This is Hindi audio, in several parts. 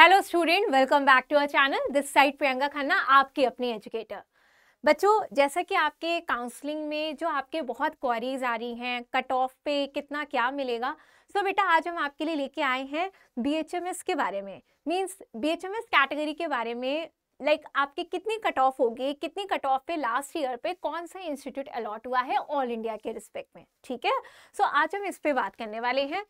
hello student welcome back to our channel this side Priyanka Khanna आपकी अपनी एजुकेटर बच्चों जैसा कि आपके काउंसलिंग में जो आपके बहुत क्वारीज आ रही हैं कट ऑफ पे कितना क्या मिलेगा सो तो so बेटा आज हम आपके लिए लेके आए हैं बीएचएमएस के बारे में मींस बीएचएमएस कैटेगरी के बारे में लाइक like, आपकी कितनी कट ऑफ होगी कितनी कट ऑफ पे लास्ट ईयर पे कौन सा इंस्टीट्यूट अलॉट हुआ है ऑल इंडिया के रिस्पेक्ट में ठीक है सो so, आज हम इस पर बात करने वाले हैं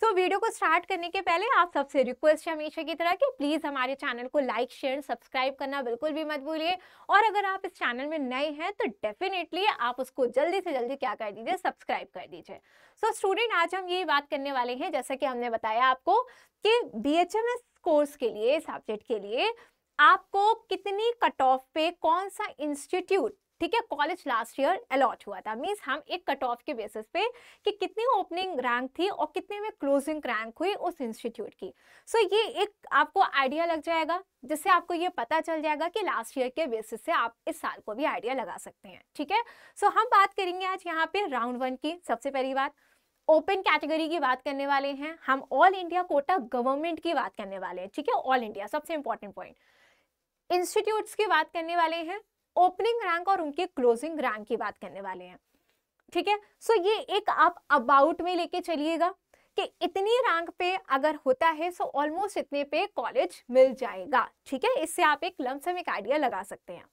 सो so, वीडियो को स्टार्ट करने के पहले आप सबसे रिक्वेस्ट है हमेशा की तरह कि प्लीज़ हमारे चैनल को लाइक शेयर सब्सक्राइब करना बिल्कुल भी मत भूलिए और अगर आप इस चैनल में नए हैं तो डेफिनेटली आप उसको जल्दी से जल्दी क्या कर दीजिए सब्सक्राइब कर दीजिए सो स्टूडेंट आज हम ये बात करने वाले हैं जैसा कि हमने बताया आपको कि बी कोर्स के लिए सब्जेक्ट के लिए आपको कितनी कट ऑफ पे कौन सा इंस्टीट्यूट ठीक है कॉलेज लास्ट ईयर अलॉट हुआ था मीन्स हम एक कट ऑफ के बेसिस पे कि कितनी ओपनिंग रैंक थी और कितने में क्लोजिंग रैंक हुई उस इंस्टीट्यूट की सो so, ये एक आपको आइडिया लग जाएगा जिससे आपको ये पता चल जाएगा कि लास्ट ईयर के बेसिस से आप इस साल को भी आइडिया लगा सकते हैं ठीक है सो so, हम बात करेंगे आज यहाँ पे राउंड वन की सबसे पहली बात ओपन कैटेगरी की बात करने वाले हैं हम ऑल इंडिया कोटा गवर्नमेंट की बात करने वाले हैं ठीक है ऑल इंडिया सबसे इंपॉर्टेंट पॉइंट इंस्टीट्यूट्स की बात करने वाले हैं ओपनिंग रैंक और उनके क्लोजिंग रैंक की बात करने वाले हैं ठीक है सो ये एक आप अबाउट में लेके चलिएगा कि इतनी रैंक पे अगर होता है सो ऑलमोस्ट इतने पे कॉलेज मिल जाएगा ठीक है इससे आप एक लमसम एक आइडिया लगा सकते हैं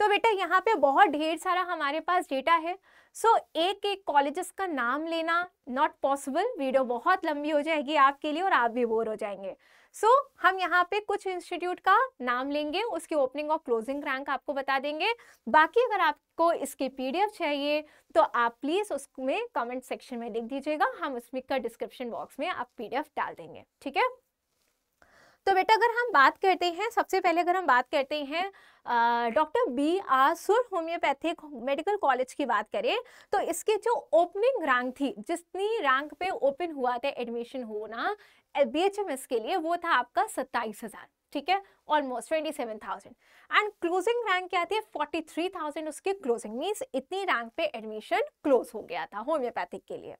तो बेटा यहाँ पे बहुत ढेर सारा हमारे पास डेटा है सो so, एक एक कॉलेजेस का नाम लेना नॉट पॉसिबल वीडियो बहुत लंबी हो जाएगी आपके लिए और आप भी बोर हो जाएंगे सो so, हम यहाँ पे कुछ इंस्टीट्यूट का नाम लेंगे उसकी ओपनिंग और क्लोजिंग रैंक आपको बता देंगे बाकी अगर आपको इसकी पीडीएफ चाहिए तो आप प्लीज़ उसमें कमेंट सेक्शन में लिख दीजिएगा हम उसमें का डिस्क्रिप्शन बॉक्स में आप पीडीएफ डाल देंगे ठीक है तो बेटा अगर हम बात करते हैं सबसे पहले अगर हम बात करते हैं doctor B R Sur homoeopathic medical college की बात करें तो इसके जो ओपनिंग रैंक थी जितनी रैंक पे ओपन हुआ था एडमिशन होना बी एच एम एस के लिए वो था आपका सत्ताईस हज़ार ठीक है almost twenty seven thousand and closing rank क्या थी फोर्टी थ्री थाउजेंड उसके क्लोजिंग मीन्स इतनी रैंक पे एडमिशन क्लोज हो गया था होम्योपैथिक के लिए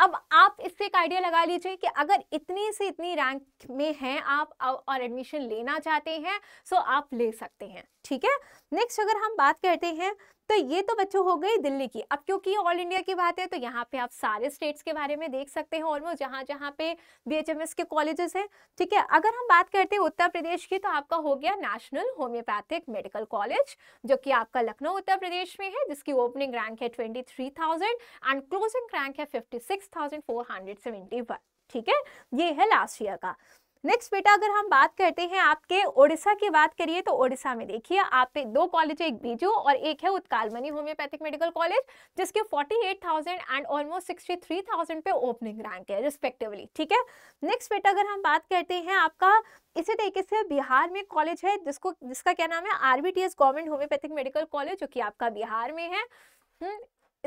अब आप इससे एक आइडिया लगा लीजिए कि अगर इतनी से इतनी रैंक में हैं आप और एडमिशन लेना चाहते हैं सो आप ले सकते हैं ठीक है नेक्स्ट अगर हम बात करते हैं तो ये तो बच्चों हो गई दिल्ली की अब क्योंकि ऑल इंडिया की बात है तो यहाँ पे आप सारे स्टेट्स के बारे में देख सकते हैं ऑलमोस्ट जहाँ जहाँ पे बीएचएमएस के कॉलेजेस हैं ठीक है अगर हम बात करते हैं उत्तर प्रदेश की तो आपका हो गया नेशनल होम्योपैथिक मेडिकल कॉलेज जो कि आपका लखनऊ उत्तर प्रदेश में है जिसकी ओपनिंग रैंक है ट्वेंटी एंड क्लोजिंग रैंक है फिफ्टी ठीक है ये है लास्ट ईयर का नेक्स्ट बेटा अगर हम बात करते हैं आपके ओडिशा की बात करिए तो ओडिशा में देखिए आप पे दो कॉलेज है एक बीजू और एक है उत्कालमणि होम्योपैथिक मेडिकल कॉलेज जिसके 48,000 एंड ऑलमोस्ट 63,000 पे ओपनिंग रैंक है रिस्पेक्टिवली ठीक है नेक्स्ट बेटा अगर हम बात करते हैं आपका इसी तरीके से बिहार में कॉलेज है जिसको जिसका क्या नाम है RBTS government homoeopathic medical college जो कि आपका बिहार में है हम्म,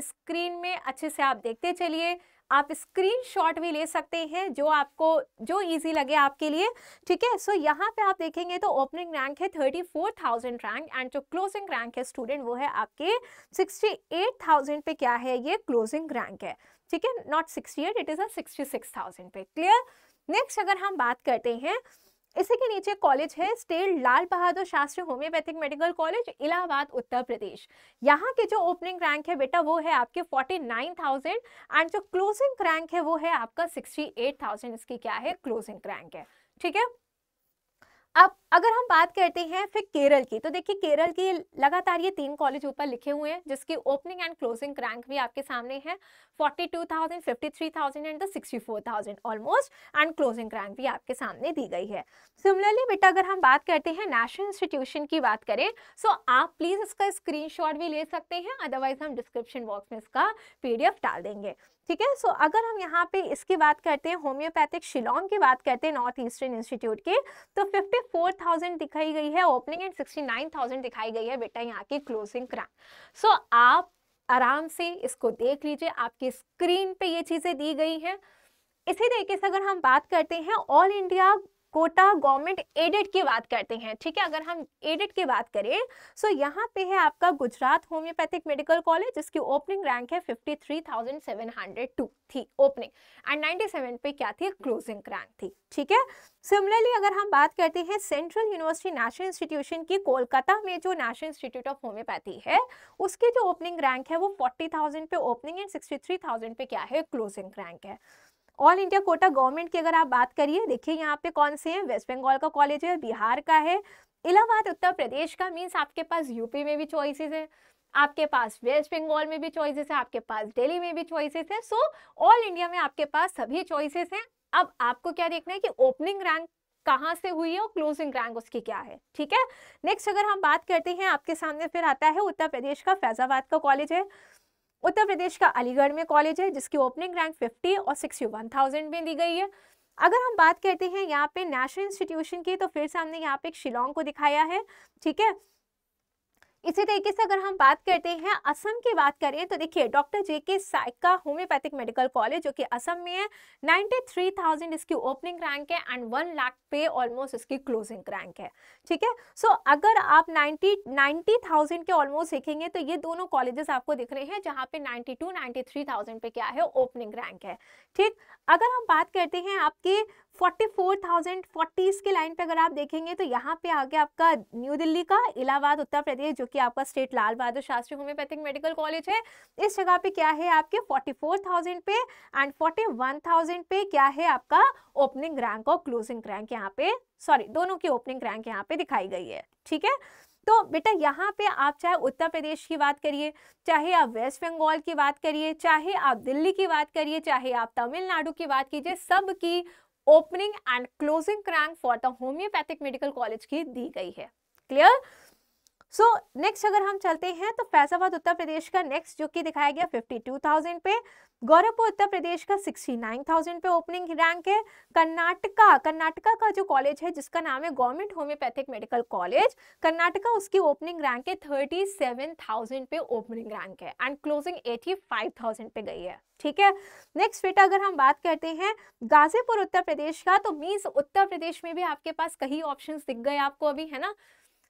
स्क्रीन में अच्छे से आप देखते चलिए आप स्क्रीन शॉट भी ले सकते हैं जो आपको जो इजी लगे आपके लिए ठीक है सो यहाँ पे आप देखेंगे तो ओपनिंग रैंक है thirty four thousand rank and जो क्लोजिंग रैंक है स्टूडेंट वो है आपके सिक्सटी एट थाउजेंड पे क्या है ये क्लोजिंग रैंक है ठीक है not sixty eight it is a sixty six thousand पे क्लियर नेक्स्ट अगर हम बात करते हैं इसी के नीचे कॉलेज है state Lal Bahadur Shastri homoeopathic medical college Allahabad Uttar Pradesh यहाँ के जो ओपनिंग रैंक है बेटा वो है आपके 49,000 एंड जो क्लोजिंग रैंक है वो है आपका 68,000 इसकी क्या है क्लोजिंग रैंक है ठीक है अब अगर हम बात करते हैं फिर केरल की तो देखिए केरल की लगातार ये तीन कॉलेज ऊपर लिखे हुए हैं जिसकी ओपनिंग एंड क्लोजिंग रैंक भी आपके सामने है 42,000, 53,000 and the 64,000 almost and closing rank भी आपके सामने दी गई है सिमिलरली बेटा अगर हम बात करते हैं नेशनल इंस्टीट्यूशन की बात करें सो so आप प्लीज़ इसका स्क्रीन भी ले सकते हैं अदरवाइज हम डिस्क्रिप्शन बॉक्स में इसका पी डाल देंगे ठीक है सो अगर हम यहाँ पे इसकी बात करते हैं होम्योपैथिक शिलोंग की बात करते हैं नॉर्थ ईस्टर्न इंस्टीट्यूट की तो 54,000 दिखाई गई है ओपनिंग एंड 69,000 दिखाई गई है बेटा यहाँ की क्लोजिंग क्राइम सो आप आराम से इसको देख लीजिए आपकी स्क्रीन पे ये चीज़ें दी गई हैं इसी तरीके से अगर हम बात करते हैं all India quota government aided की बात करते हैं ठीक है अगर हम एडेड की बात करें सो यहाँ पे है आपका गुजरात होम्योपैथिक मेडिकल कॉलेज जिसकी ओपनिंग रैंक है 53,702 थी ओपनिंग एंड 97 पे क्या थी क्लोजिंग रैंक थी ठीक है सिमिलरली अगर हम बात करते हैं सेंट्रल यूनिवर्सिटी नेशनल इंस्टीट्यूशन की कोलकाता में जो नेशनल इंस्टीट्यूट ऑफ होम्योपैथी है उसकी जो ओपनिंग रैंक है वो 40,000 पे ओपनिंग एंड 63,000 पे क्या है क्लोजिंग रैंक है ऑल इंडिया कोटा गवर्नमेंट की अगर आप बात करिए देखिए यहाँ पे कौन से हैं वेस्ट बंगाल का कॉलेज है बिहार का है इलाहाबाद उत्तर प्रदेश का मीन्स आपके पास यूपी में भी चॉइसेस है आपके पास वेस्ट बंगाल में भी चॉइसेस है आपके पास दिल्ली में भी चॉइसेस है सो ऑल इंडिया में आपके पास सभी चॉइसेस हैं अब आपको क्या देखना है कि ओपनिंग रैंक कहाँ से हुई है और क्लोजिंग रैंक उसकी क्या है ठीक है नेक्स्ट अगर हम बात करते हैं आपके सामने फिर आता है उत्तर प्रदेश का फैजाबाद का कॉलेज है उत्तर प्रदेश का अलीगढ़ में कॉलेज है जिसकी ओपनिंग रैंक 50 और 61,000 में दी गई है अगर हम बात करते हैं यहाँ पे नेशनल इंस्टीट्यूशन की तो फिर से हमने यहाँ पे शिलोंग को दिखाया है ठीक है इसी तरीके से अगर हम बात करते हैं असम की बात करें तो देखिए डॉक्टर जे के साइका होम्योपैथिक मेडिकल कॉलेज जो कि असम में है 93,000 इसकी ओपनिंग रैंक है एंड वन लाख पे ऑलमोस्ट इसकी क्लोजिंग रैंक है ठीक है सो अगर आप 90 90,000 के ऑलमोस्ट देखेंगे तो ये दोनों कॉलेजेस आपको दिख रहे हैं जहाँ पे 92 टू पे क्या है ओपनिंग रैंक है ठीक अगर हम बात करते हैं आपकी फोर्टी फोर थाउजेंड फोर्टीज़ के लाइन पे अगर आप देखेंगे तो यहाँ पे आगे आपका न्यू दिल्ली का इलाहाबाद उत्तर प्रदेश जो कि आपका state Lal Bahadur Shastri homoeopathic medical college है इस जगह पे क्या है आपके 44,000 पे एंड 41,000 पे क्या है आपका ओपनिंग रैंक और क्लोजिंग रैंक यहाँ पे सॉरी दोनों की ओपनिंग रैंक यहाँ पे दिखाई गई है ठीक है तो बेटा यहाँ पे आप चाहे उत्तर प्रदेश की बात करिए चाहे आप वेस्ट बंगाल की बात करिए चाहे आप दिल्ली की बात करिए चाहे आप तमिलनाडु की बात कीजिए सब की opening and closing rank for the homoeopathic medical college की दी गई है क्लियर सो so, नेक्स्ट अगर हम चलते हैं तो फैजाबाद उत्तर प्रदेश का नेक्स्ट जो कि दिखाया गया 52,000 पे गौरखपुर उत्तर प्रदेश का 69,000 पे ओपनिंग रैंक है कर्नाटका कर्नाटका का जो कॉलेज है जिसका नाम है government homoeopathic medical college Karnataka उसकी ओपनिंग रैंक है थर्टी पे ओपनिंग रैंक है एंड क्लोजिंग एटी पे गई है ठीक है नेक्स्ट बेटा अगर हम बात करते हैं गाजीपुर उत्तर प्रदेश का तो मीन्स उत्तर प्रदेश में भी आपके पास कई ऑप्शन दिख गए आपको अभी है ना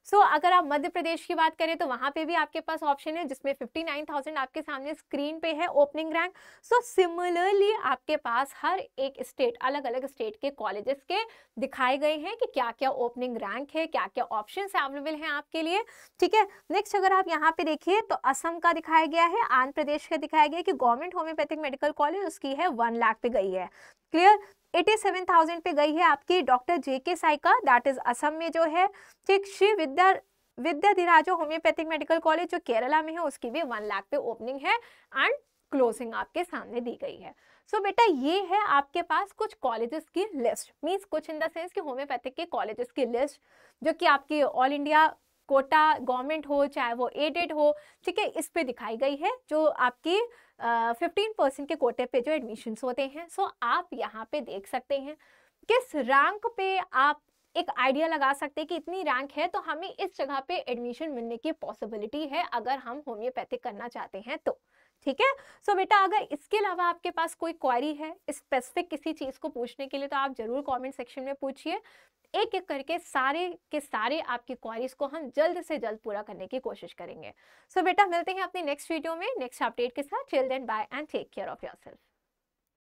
सो so, अगर आप मध्य प्रदेश की बात करें तो वहाँ पे भी आपके पास ऑप्शन है जिसमें 59,000 आपके सामने स्क्रीन पे है ओपनिंग रैंक सो सिमिलरली आपके पास हर एक स्टेट अलग अलग स्टेट के कॉलेजेस के दिखाए गए हैं कि क्या क्या ओपनिंग रैंक है क्या क्या ऑप्शन अवेलेबल हैं आपके लिए ठीक है नेक्स्ट अगर आप यहाँ पे देखिए तो असम का दिखाया गया है आंध्र प्रदेश का दिखाया गया कि गवर्नमेंट होम्योपैथिक मेडिकल कॉलेज उसकी है वन लाख पे गई है क्लियर 87,000 पे गई है आपकी डॉक्टर जेके साई का दैट इज असम में जो है ठीक Shri Vidya Vidyadhiraja homoeopathic medical college जो केरला में है उसकी भी वन लाख पे ओपनिंग है एंड क्लोजिंग आपके सामने दी गई है सो so, बेटा ये है आपके पास कुछ कॉलेजेस की लिस्ट मींस कुछ इन द सेंस कि होम्योपैथिक के कॉलेजेस की लिस्ट जो कि आपकी ऑल इंडिया कोटा गवर्नमेंट हो चाहे वो एडेड हो ठीक है इस पे दिखाई गई है जो आपकी फिफ्टीन परसेंट के कोटे पे जो एडमिशन्स होते हैं सो आप यहाँ पे देख सकते हैं किस रैंक पे आप एक आइडिया लगा सकते हैं कि इतनी रैंक है तो हमें इस जगह पे एडमिशन मिलने की पॉसिबिलिटी है अगर हम होम्योपैथिक करना चाहते हैं तो ठीक है सो बेटा अगर इसके अलावा आपके पास कोई क्वारी है स्पेसिफिक किसी चीज़ को पूछने के लिए तो आप ज़रूर कॉमेंट सेक्शन में पूछिए एक एक करके सारे के सारे आपकी क्वारीज को हम जल्द से जल्द पूरा करने की कोशिश करेंगे सो so, बेटा मिलते हैं अपनी नेक्स्ट वीडियो में नेक्स्ट अपडेट के साथ children bye and take care of your self